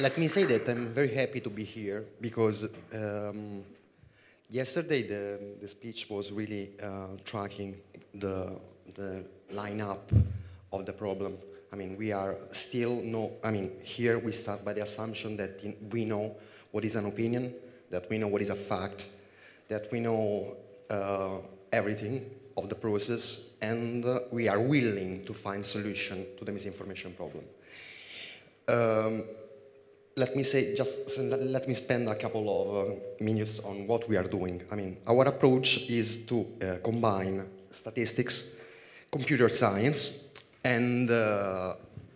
let me say that I'm very happy to be here because um, yesterday the, the speech was really uh, tracking the, the lineup of the problem. I mean, we are still no, I mean, here we start by the assumption that in, we know what is an opinion, that we know what is a fact, that we know uh, everything of the process, and uh, we are willing to find solution to the misinformation problem. Um, let me say, just let me spend a couple of um, minutes on what we are doing. I mean, our approach is to uh, combine statistics, computer science, and uh,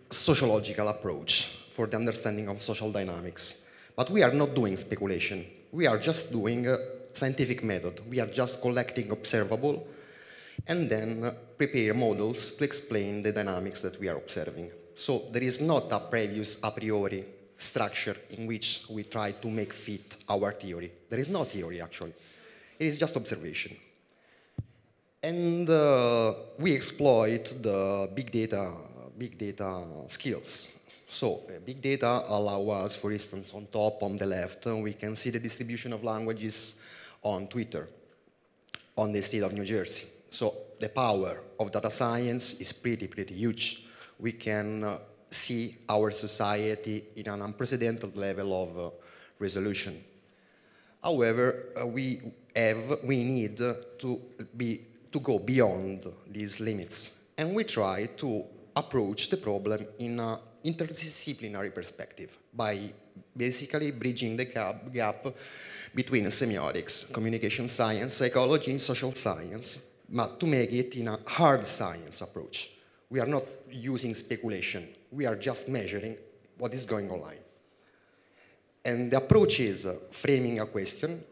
sociological approach for the understanding of social dynamics. But we are not doing speculation. We are just doing a scientific method. We are just collecting observable and then prepare models to explain the dynamics that we are observing. So there is not a previous a priori structure in which we try to make fit our theory. There is no theory, actually. It is just observation. And uh, we exploit the big data, big data skills. So uh, big data allow us, for instance, on top, on the left, uh, we can see the distribution of languages on Twitter, on the state of New Jersey. So the power of data science is pretty, pretty huge. We can uh, see our society in an unprecedented level of uh, resolution. However, uh, we have, we need to, be, to go beyond these limits, and we try to approach the problem in an interdisciplinary perspective by basically bridging the gap between semiotics, communication science, psychology, and social science, but to make it in a hard science approach. We are not using speculation we are just measuring what is going online. And the approach is uh, framing a question,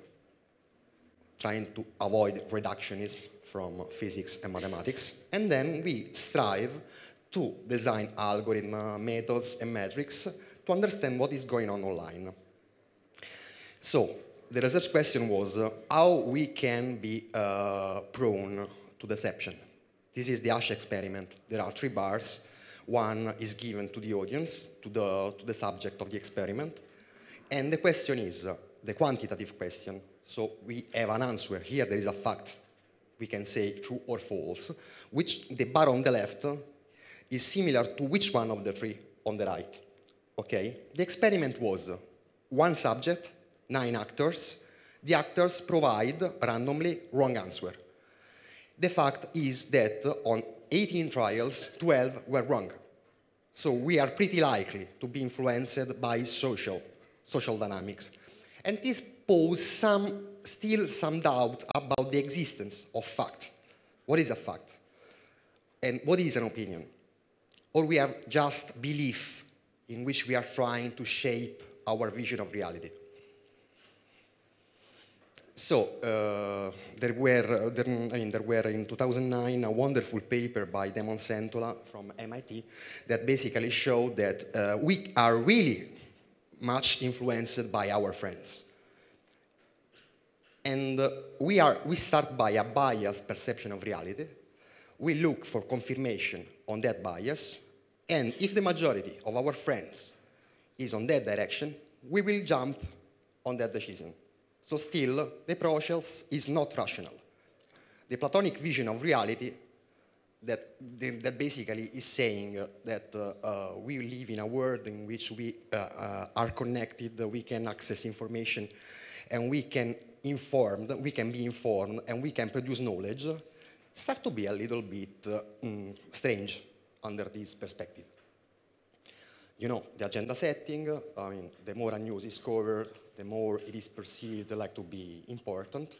trying to avoid reductionism from uh, physics and mathematics, and then we strive to design algorithm, uh, methods, and metrics to understand what is going on online. So the research question was uh, how we can be uh, prone to deception. This is the Ash experiment. There are three bars one is given to the audience, to the, to the subject of the experiment. And the question is uh, the quantitative question. So we have an answer. Here there is a fact. We can say true or false, which the bar on the left is similar to which one of the three on the right. Okay? The experiment was uh, one subject, nine actors. The actors provide randomly wrong answer. The fact is that on 18 trials, 12 were wrong. So we are pretty likely to be influenced by social, social dynamics. And this poses some, still some doubt about the existence of facts. What is a fact? And what is an opinion? Or we have just belief in which we are trying to shape our vision of reality. So uh, there were, there, I mean, there were in 2009 a wonderful paper by Damon Santola from MIT that basically showed that uh, we are really much influenced by our friends. And uh, we, are, we start by a biased perception of reality. We look for confirmation on that bias. And if the majority of our friends is on that direction, we will jump on that decision. So still, the process is not rational. The Platonic vision of reality that, that basically is saying that uh, uh, we live in a world in which we uh, uh, are connected, we can access information, and we can informed, we can be informed, and we can produce knowledge, start to be a little bit uh, mm, strange under this perspective. You know, the agenda setting, I mean, the more news is covered, the more it is perceived like to be important.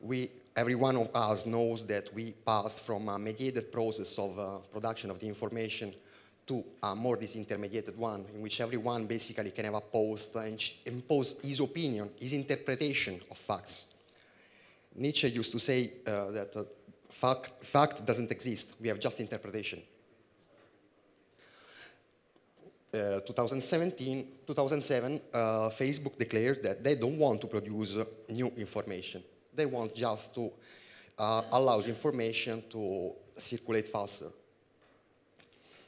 We, every one of us knows that we passed from a mediated process of uh, production of the information to a more disintermediated one, in which everyone basically can have a post and impose his opinion, his interpretation of facts. Nietzsche used to say uh, that uh, fact, fact doesn't exist, we have just interpretation. Uh, 2017, 2007, uh, Facebook declared that they don't want to produce new information. They want just to uh, allow information to circulate faster.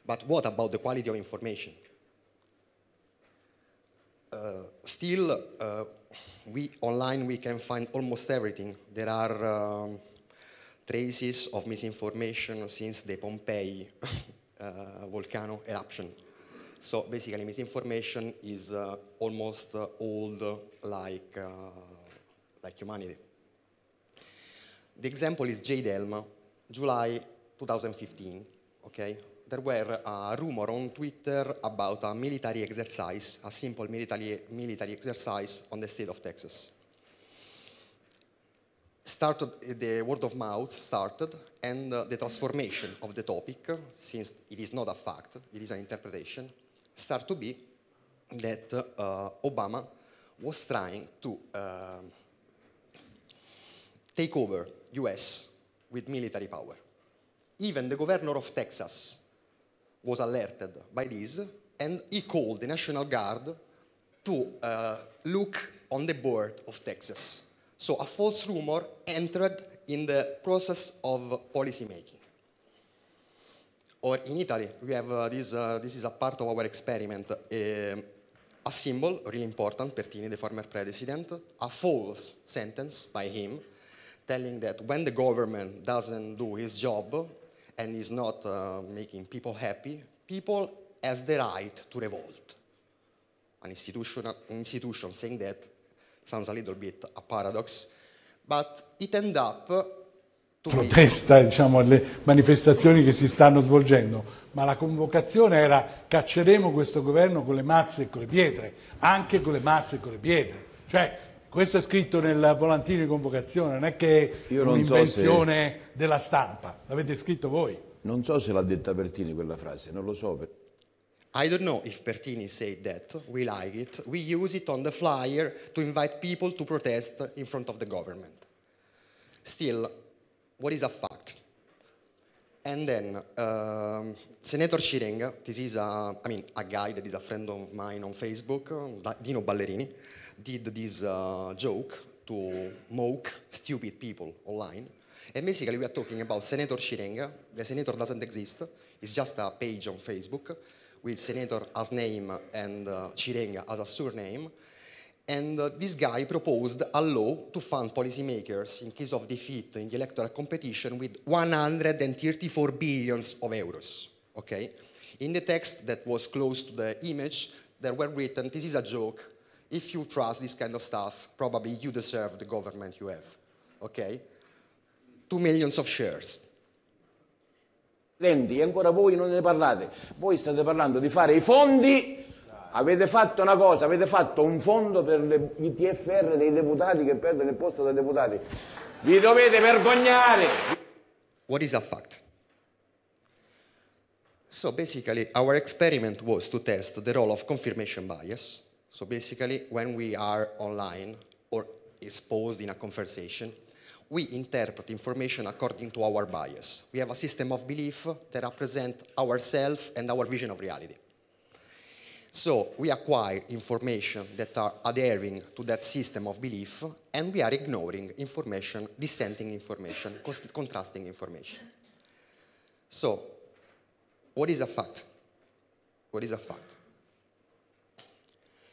But what about the quality of information? Uh, still, uh, we online we can find almost everything. There are um, traces of misinformation since the Pompeii volcano eruption. So basically, misinformation is uh, almost uh, old uh, like, uh, like humanity. The example is JDelm, July 2015, okay? There were a rumor on Twitter about a military exercise, a simple military, military exercise on the state of Texas. Started, the word of mouth started, and uh, the transformation of the topic, since it is not a fact, it is an interpretation, start to be that uh, Obama was trying to uh, take over US with military power. Even the governor of Texas was alerted by this, and he called the National Guard to uh, look on the board of Texas. So a false rumor entered in the process of policy making. Or in Italy, we have uh, this, uh, this is a part of our experiment, a, um, a symbol, really important, Pertini, the former president, a false sentence by him, telling that when the government doesn't do his job and is not uh, making people happy, people has the right to revolt. An institution, an institution saying that sounds a little bit a paradox, but it ended up protesta, diciamo, alle manifestazioni che si stanno svolgendo, ma la convocazione era cacceremo questo governo con le mazze e con le pietre, anche con le mazze e con le pietre. Cioè, questo è scritto nel volantino di convocazione, non è che è un'invenzione so se... della stampa, l'avete scritto voi. Non so se l'ha detta Bertini quella frase, non lo so. I don't know if Bertini said that, we like it, we use it on the flyer to invite people to protest in front of the government. Still, what is a fact? And then um, Senator Chiringa, this is a, I mean, a guy that is a friend of mine on Facebook, Dino Ballerini, did this uh, joke to mock stupid people online. And basically we are talking about Senator Chiringa. The senator doesn't exist. It's just a page on Facebook with senator as name and uh, as a surname. And uh, this guy proposed a law to fund policymakers in case of defeat in the electoral competition with 134 billions of euros. Okay? In the text that was close to the image, there were written, this is a joke. If you trust this kind of stuff, probably you deserve the government you have. Okay? Two millions of shares. e ancora voi non ne parlate. Voi state parlando di fare i fondi avete fatto una cosa, avete fatto un fondo per le, i TFR dei deputati che perdono il posto dei deputati. Vi dovete vergognare. What is a fact? So basically, our experiment was to test the role of confirmation bias. So basically, when we are online or exposed in a conversation, we interpret information according to our bias. We have a system of belief that represents ourselves and our vision of reality. So we acquire information that are adhering to that system of belief, and we are ignoring information, dissenting information, contrasting information. So what is a fact? What is a fact?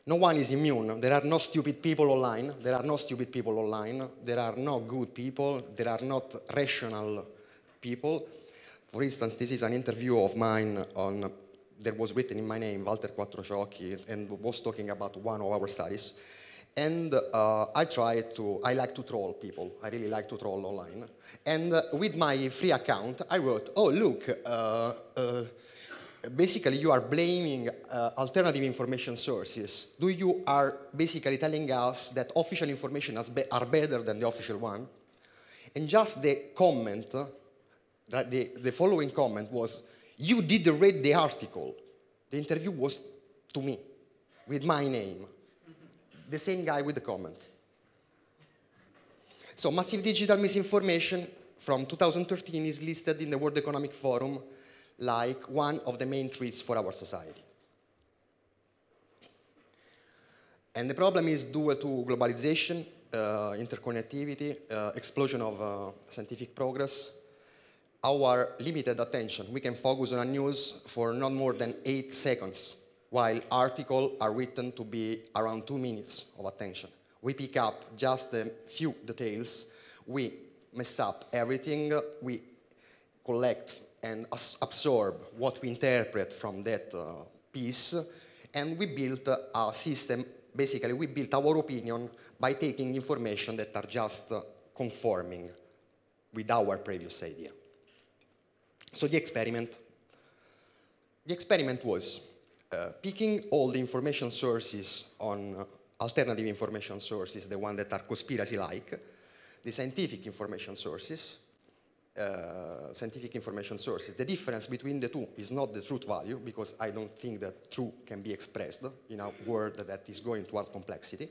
No one is immune. There are no stupid people online. There are no stupid people online. There are no good people. There are not rational people. For instance, this is an interview of mine on there was written in my name, Walter Quattrociocchi, and was talking about one of our studies. And uh, I try to, I like to troll people. I really like to troll online. And uh, with my free account, I wrote, oh, look, uh, uh basically you are blaming uh, alternative information sources. Do you are basically telling us that official information be are better than the official one? And just the comment, uh, the, the following comment was, you did read the article. The interview was to me, with my name. The same guy with the comment. So massive digital misinformation from 2013 is listed in the World Economic Forum like one of the main threats for our society. And the problem is due to globalization, uh, interconnectivity, uh, explosion of uh, scientific progress, our limited attention. We can focus on a news for not more than eight seconds, while articles are written to be around two minutes of attention. We pick up just a few details, we mess up everything, we collect and absorb what we interpret from that uh, piece, and we build a system, basically we build our opinion by taking information that are just uh, conforming with our previous idea. So the experiment, the experiment was uh, picking all the information sources on uh, alternative information sources, the ones that are conspiracy-like, the scientific information sources, uh, scientific information sources. The difference between the two is not the truth value, because I don't think that truth can be expressed in a word that is going toward complexity.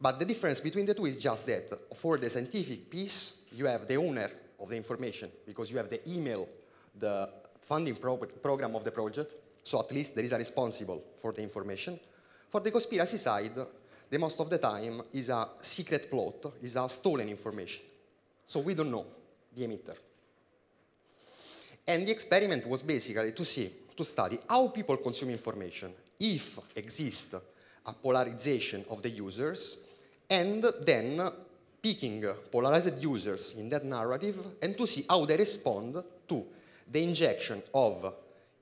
But the difference between the two is just that for the scientific piece, you have the owner of the information because you have the email, the funding pro program of the project, so at least there is a responsible for the information. For the conspiracy side, the most of the time is a secret plot, is a stolen information. So we don't know the emitter. And the experiment was basically to see, to study how people consume information, if exists a polarization of the users, and then picking polarized users in that narrative and to see how they respond to the injection of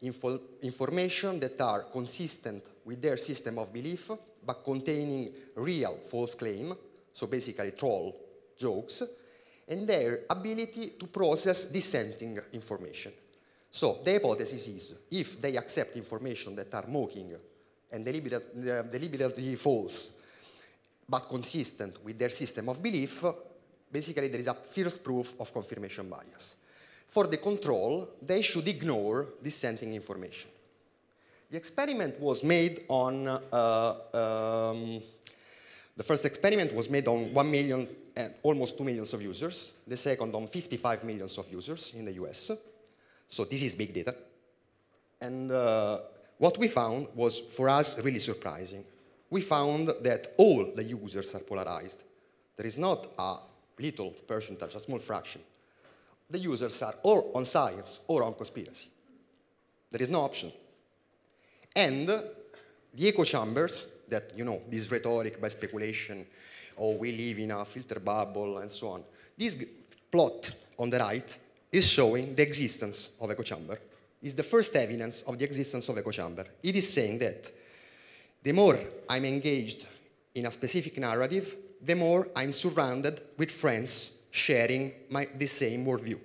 info information that are consistent with their system of belief but containing real false claim, so basically troll jokes, and their ability to process dissenting information. So the hypothesis is, if they accept information that are mocking and deliberate, deliberately false but consistent with their system of belief, basically there is a first proof of confirmation bias. For the control, they should ignore dissenting information. The experiment was made on, uh, um, the first experiment was made on 1 million and uh, almost 2 millions of users, the second on 55 millions of users in the US. So this is big data. And uh, what we found was, for us, really surprising we found that all the users are polarized. There is not a little percentage, a small fraction. The users are or on science or on conspiracy. There is no option. And the echo chambers, that, you know, this rhetoric by speculation, or oh, we live in a filter bubble and so on. This plot on the right is showing the existence of echo chamber. It's the first evidence of the existence of echo chamber. It is saying that the more I'm engaged in a specific narrative, the more I'm surrounded with friends sharing my, the same worldview.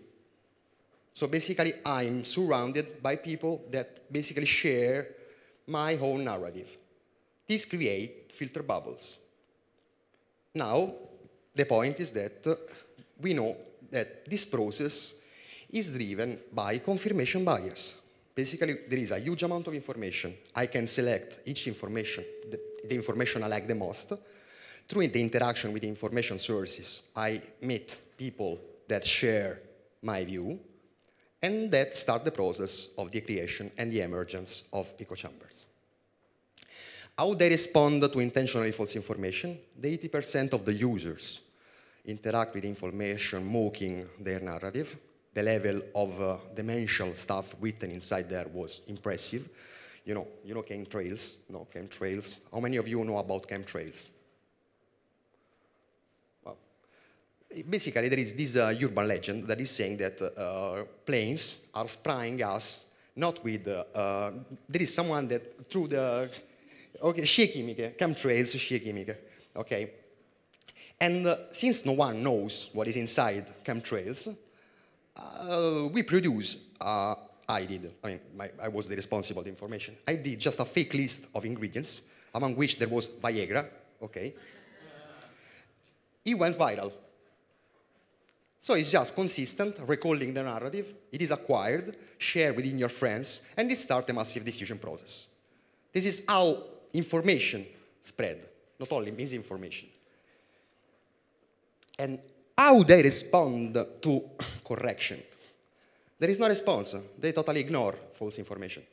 So basically, I'm surrounded by people that basically share my whole narrative. These create filter bubbles. Now, the point is that uh, we know that this process is driven by confirmation bias basically there is a huge amount of information. I can select each information, the, the information I like the most. Through the interaction with the information sources, I meet people that share my view, and that start the process of the creation and the emergence of echo chambers. How they respond to intentionally false information? The 80% of the users interact with information mocking their narrative, the level of uh, dementia stuff written inside there was impressive. You know, you know chemtrails, no chemtrails. How many of you know about chemtrails? Well, basically, there is this uh, urban legend that is saying that uh, planes are spraying us not with. Uh, uh, there is someone that through the okay, scie chemtrails, scie Okay, and uh, since no one knows what is inside chemtrails, uh, we produce, uh, I did, I mean, my, I was the responsible information. I did just a fake list of ingredients, among which there was Viagra, okay? It went viral. So it's just consistent, recalling the narrative, it is acquired, shared within your friends, and it starts a massive diffusion process. This is how information spread, not only misinformation. And how they respond to correction? There is no response. They totally ignore false information.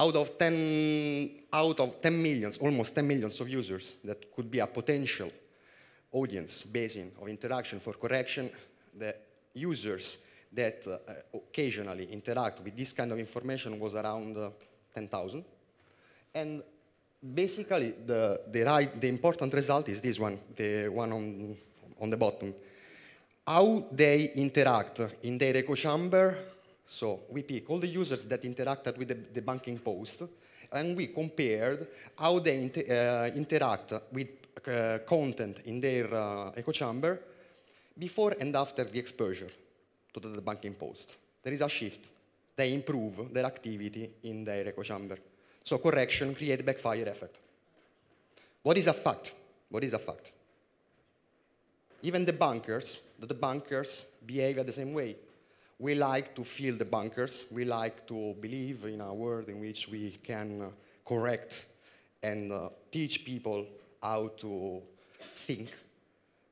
Out of 10, out of 10 millions, almost 10 millions of users that could be a potential audience basin of interaction for correction, the users that uh, occasionally interact with this kind of information was around uh, 10,000. And basically, the, the, right, the important result is this one, the one on, on the bottom. How they interact in their echo chamber. So we pick all the users that interacted with the, the banking post, and we compared how they inter, uh, interact with uh, content in their uh, echo chamber before and after the exposure to the, the banking post. There is a shift. They improve their activity in their echo chamber. So correction create backfire effect. What is a fact? What is a fact? Even the bankers, the bankers behave at the same way. We like to feel the bankers. We like to believe in a world in which we can uh, correct and uh, teach people how to think.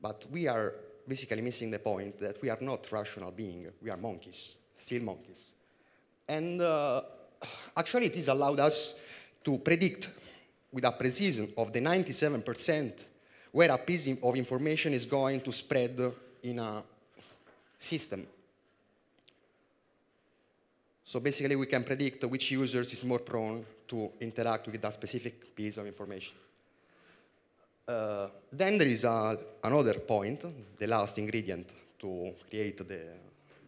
But we are basically missing the point that we are not rational beings. We are monkeys, still monkeys. And uh, actually this allowed us to predict with a precision of the 97% where a piece of information is going to spread in a system. So basically we can predict which users is more prone to interact with that specific piece of information. Uh, then there is a, another point, the last ingredient to create the,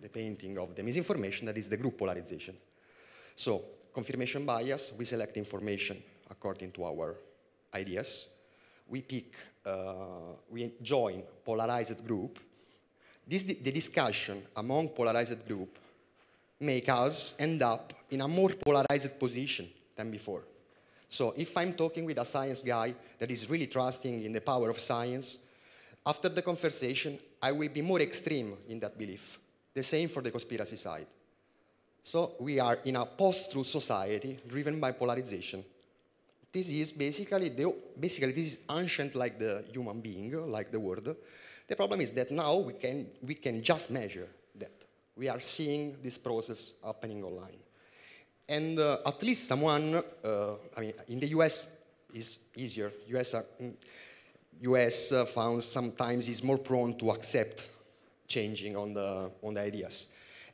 the painting of the misinformation, that is the group polarization. So confirmation bias, we select information according to our ideas. We pick, uh, we join polarized group. This, the discussion among polarized group make us end up in a more polarized position than before. So if I'm talking with a science guy that is really trusting in the power of science, after the conversation, I will be more extreme in that belief. The same for the conspiracy side. So we are in a post-truth society driven by polarization. This is basically, the, basically this is ancient like the human being, like the world. The problem is that now we can, we can just measure that. We are seeing this process happening online. And uh, at least someone, uh, I mean, in the US is easier. US, are, mm, US uh, found sometimes is more prone to accept changing on the, on the ideas.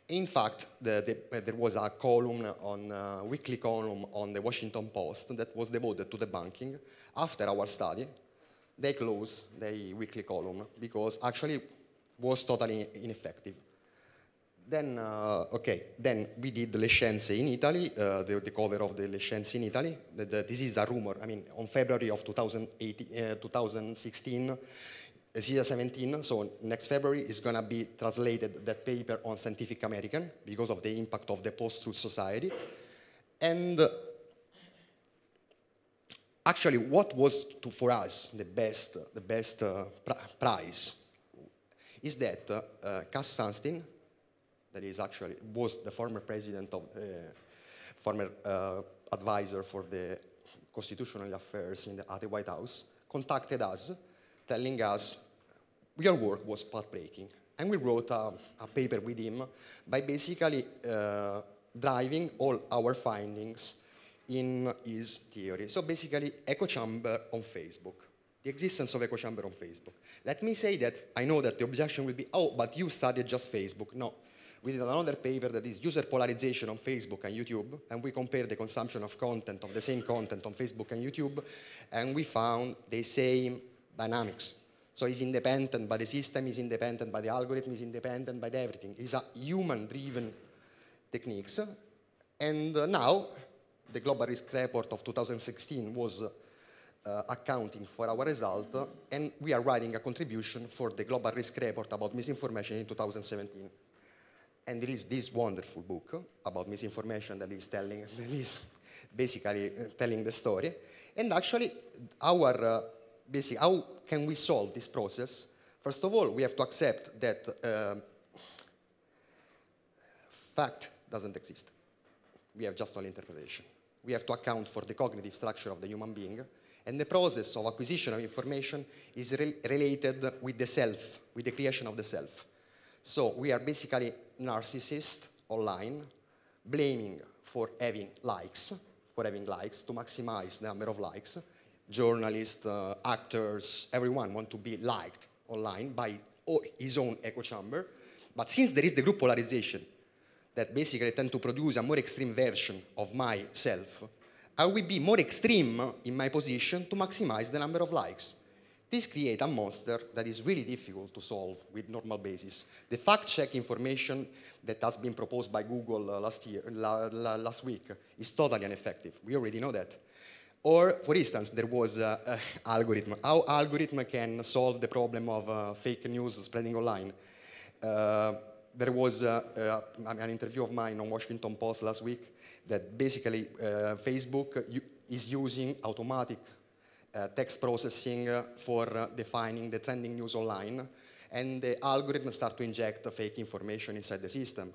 In fact, the, the, there was a column on uh, weekly column on the Washington Post that was devoted to the banking. After our study, they closed the weekly column because actually was totally ineffective. Then, uh, okay, then we did Le Scienze in Italy, uh, the, the, cover of the Le Scienze in Italy. The, the, this is a rumor. I mean, on February of 2018, uh, 2016, ASEA 17, so next February, is going to be translated that paper on Scientific American because of the impact of the post-truth society. And actually, what was to, for us the best, the best uh, pr prize is that uh, Cass Sunstein, that is actually was the former president of, uh, former uh, advisor for the constitutional affairs in the, at the White House, contacted us telling us your work was path-breaking. And we wrote a, a, paper with him by basically uh, driving all our findings in his theory. So basically, echo chamber on Facebook, the existence of echo chamber on Facebook. Let me say that I know that the objection will be, oh, but you studied just Facebook. No, we did another paper that is user polarization on Facebook and YouTube, and we compared the consumption of content, of the same content on Facebook and YouTube, and we found the same dynamics. So it's independent by the system, it's independent by the algorithm, it's independent by everything. It's a human-driven techniques. And uh, now, the global risk report of 2016 was uh, accounting for our result, uh, and we are writing a contribution for the global risk report about misinformation in 2017. And there is this wonderful book about misinformation that is telling, that is basically uh, telling the story. And actually, our uh, basically, how can we solve this process? First of all, we have to accept that uh, fact doesn't exist. We have just only interpretation. We have to account for the cognitive structure of the human being, and the process of acquisition of information is re related with the self, with the creation of the self. So we are basically narcissists online, blaming for having likes, for having likes, to maximize the number of likes, journalists, uh, actors, everyone want to be liked online by his own echo chamber. But since there is the group polarization that basically tend to produce a more extreme version of myself, I will be more extreme in my position to maximize the number of likes. This creates a monster that is really difficult to solve with normal basis. The fact-check information that has been proposed by Google uh, last, year, la, la, last week is totally ineffective. We already know that. Or, for instance, there was an algorithm. How algorithm can solve the problem of uh, fake news spreading online? Uh, there was uh, an interview of mine on Washington Post last week that basically uh, Facebook is using automatic uh, text processing uh, for defining the trending news online, and the algorithm start to inject fake information inside the system.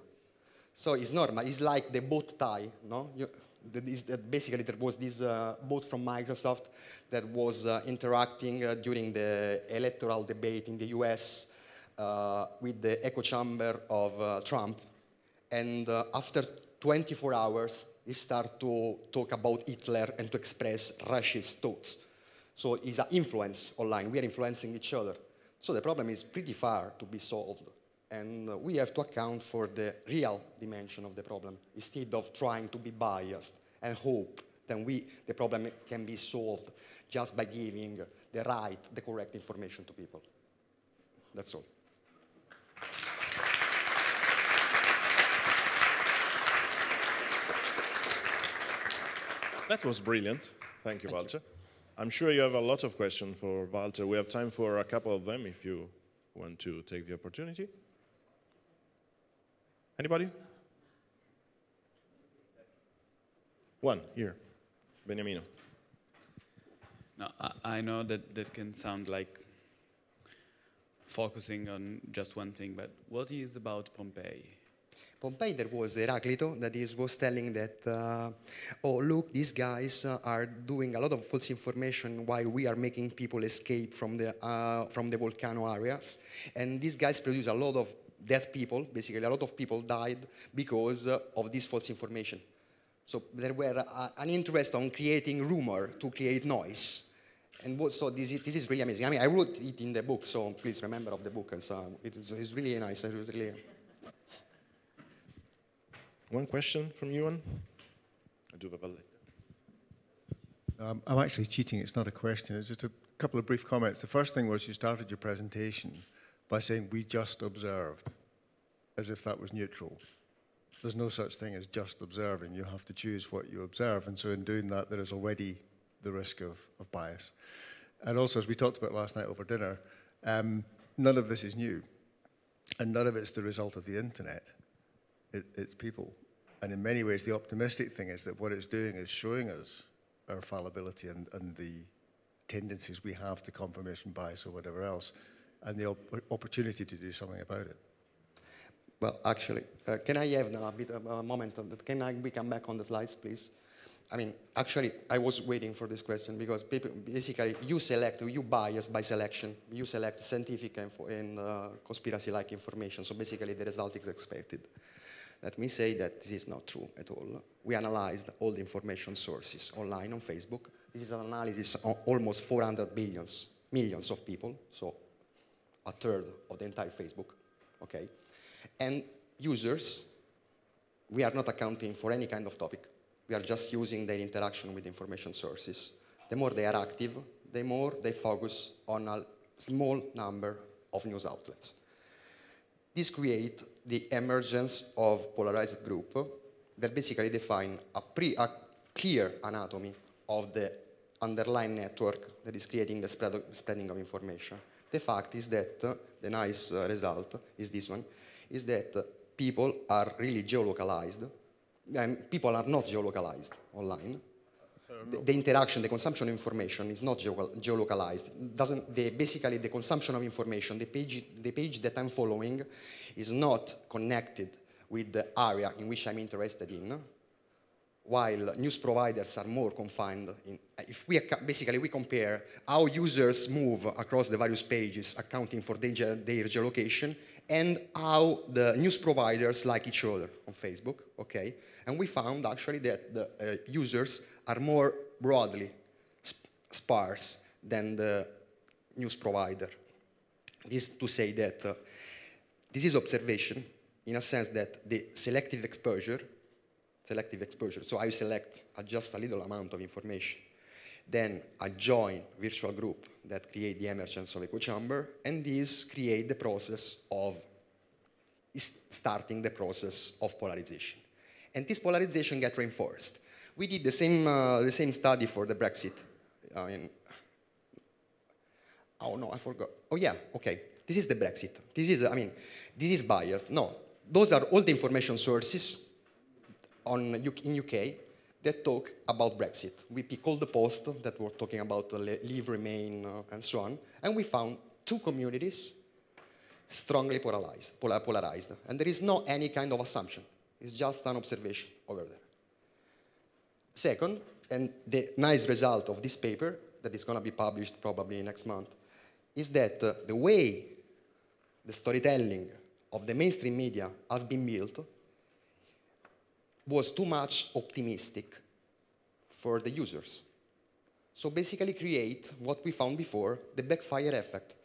So it's normal. It's like the bot tie, no? You that is, that basically there was this uh, boat from Microsoft that was uh, interacting uh, during the electoral debate in the US with the echo chamber of Trump. And after 24 hours, he started to talk about Hitler and to express Russia's thoughts. So it's an influence online. We are influencing each other. So the problem is pretty far to be solved and uh, we have to account for the real dimension of the problem instead of trying to be biased and hope that we, the problem can be solved just by giving the right, the correct information to people. That's all. That was brilliant. Thank you, Walter. I'm sure you have a lot of questions for Walter. We have time for a couple of them if you want to take the opportunity. Anybody? One here, Beniamino. No, I, I know that that can sound like focusing on just one thing, but what is about Pompeii? Pompeii, there was Heraclito that is, was telling that, uh, oh, look, these guys uh, are doing a lot of false information while we are making people escape from the, uh, from the volcano areas. And these guys produce a lot of dead people, basically a lot of people died because uh, of this false information. So there were uh, an interest on creating rumor to create noise. And what, so this is, this is really amazing. I mean, I wrote it in the book, so please remember of the book. And so it is, it's really nice. It was really... One question from you, I do have a um, I'm actually cheating. It's not a question. It's just a couple of brief comments. The first thing was you started your presentation by saying, we just observed as if that was neutral. There's no such thing as just observing. You have to choose what you observe. And so, in doing that, there is already the risk of, of bias. And also, as we talked about last night over dinner, um, none of this is new. And none of it's the result of the internet. It, it's people. And in many ways, the optimistic thing is that what it's doing is showing us our fallibility and, and the tendencies we have to confirmation bias or whatever else, and the op opportunity to do something about it. Well, actually, uh, can I have now a bit of a moment that? Can I, we come back on the slides, please? I mean, actually, I was waiting for this question because people, basically you select, you bias by selection. You select scientific and, uh, conspiracy-like information, so basically the result is expected. Let me say that this is not true at all. We analyzed all the information sources online on Facebook. This is an analysis on almost 400 billions, millions of people, so a third of the entire Facebook, okay? And users, we are not accounting for any kind of topic. We are just using their interaction with information sources. The more they are active, the more they focus on a small number of news outlets. This creates the emergence of polarized group that basically define a, pre, a clear anatomy of the underlying network that is creating the spread of, spreading of information. The fact is that uh, the nice uh, result is this one, is that people are really geolocalized, and people are not geolocalized online. The, the, interaction, the consumption of information is not geolocalized. Doesn't the, basically the consumption of information, the page, the page that I'm following, is not connected with the area in which I'm interested in. While news providers are more confined, in, if we basically we compare how users move across the various pages, accounting for their geolocation, and how the news providers like each other on Facebook, okay? And we found actually that the uh, users are more broadly sp sparse than the news provider. This to say that uh, this is observation in a sense that the selective exposure, selective exposure, so I select just a little amount of information, then I join virtual group that create the emergence of echo chamber, and these create the process of starting the process of polarization. And this polarization get reinforced. We did the same, uh, the same study for the Brexit. Uh, I mean, oh no, I forgot. Oh yeah, okay. This is the Brexit. This is, I mean, this is biased. No, those are all the information sources on, in UK that talk about Brexit. We pick all the posts that were talking about leave, remain, uh, and so on, and we found two communities strongly polarized, polarized. And there is no any kind of assumption. It's just an observation over there. Second, and the nice result of this paper that is going to be published probably next month, is that uh, the way the storytelling of the mainstream media has been built was too much optimistic for the users. So basically create what we found before, the backfire effect.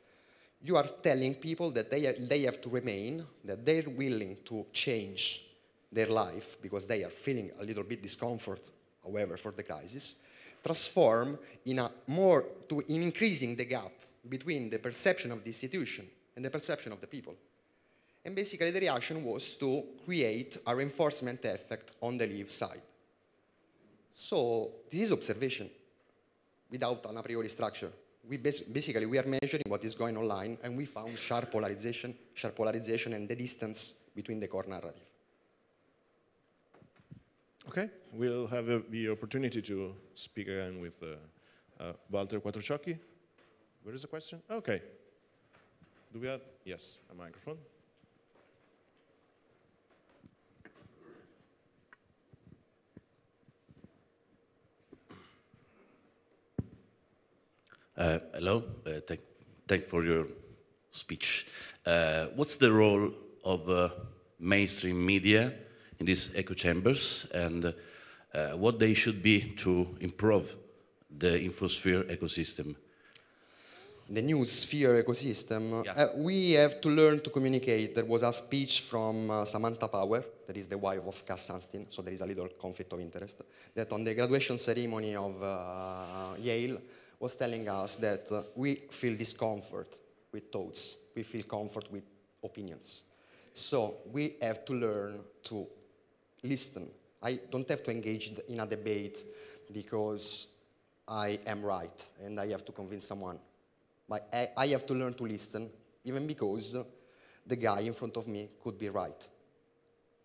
You are telling people that they, they have to remain, that they're willing to change their life because they are feeling a little bit discomfort, however, for the crisis, transform in a more, to, in increasing the gap between the perception of the institution and the perception of the people. And basically the reaction was to create a reinforcement effect on the leaf side. So this is observation without an a priori structure. We bas basically, we are measuring what is going online and we found sharp polarization, sharp polarization and the distance between the core narrative. Okay, we'll have a, the opportunity to speak again with uh, uh, Walter Quattrociocchi. Where is the question? Okay. Do we have, yes, a microphone. Uh, hello, uh, thank, thank for your speech. Uh, what's the role of uh, mainstream media in these echo chambers and uh, what they should be to improve the infosphere ecosystem? the news sphere ecosystem, yeah. uh, we have to learn to communicate. There was a speech from uh, Samantha Power, that is the wife of Cass Sunstein, so there is a little conflict of interest, that on the graduation ceremony of uh, Yale, was telling us that uh, we feel discomfort with thoughts, we feel comfort with opinions. So we have to learn to listen. I don't have to engage in a debate because I am right and I have to convince someone. But I, I have to learn to listen, even because the guy in front of me could be right.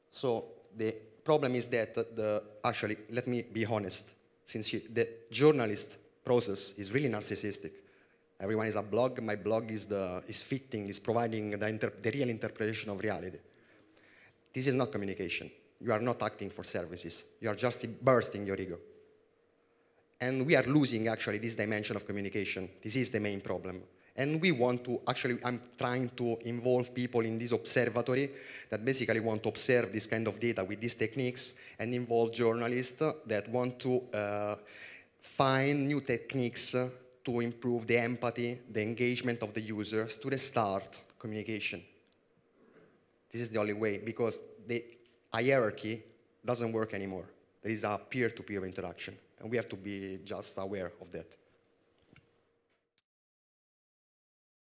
So the problem is that the, actually, let me be honest, since the journalist process is really narcissistic. Everyone is a blog. My blog is, the, is fitting, is providing the, the real interpretation of reality. This is not communication. You are not acting for services. You are just bursting your ego. And we are losing, actually, this dimension of communication. This is the main problem. And we want to, actually, I'm trying to involve people in this observatory that basically want to observe this kind of data with these techniques and involve journalists that want to uh, find new techniques to improve the empathy, the engagement of the users, to restart communication. This is the only way, because the hierarchy doesn't work anymore. There is a peer-to-peer -peer interaction, and we have to be just aware of that.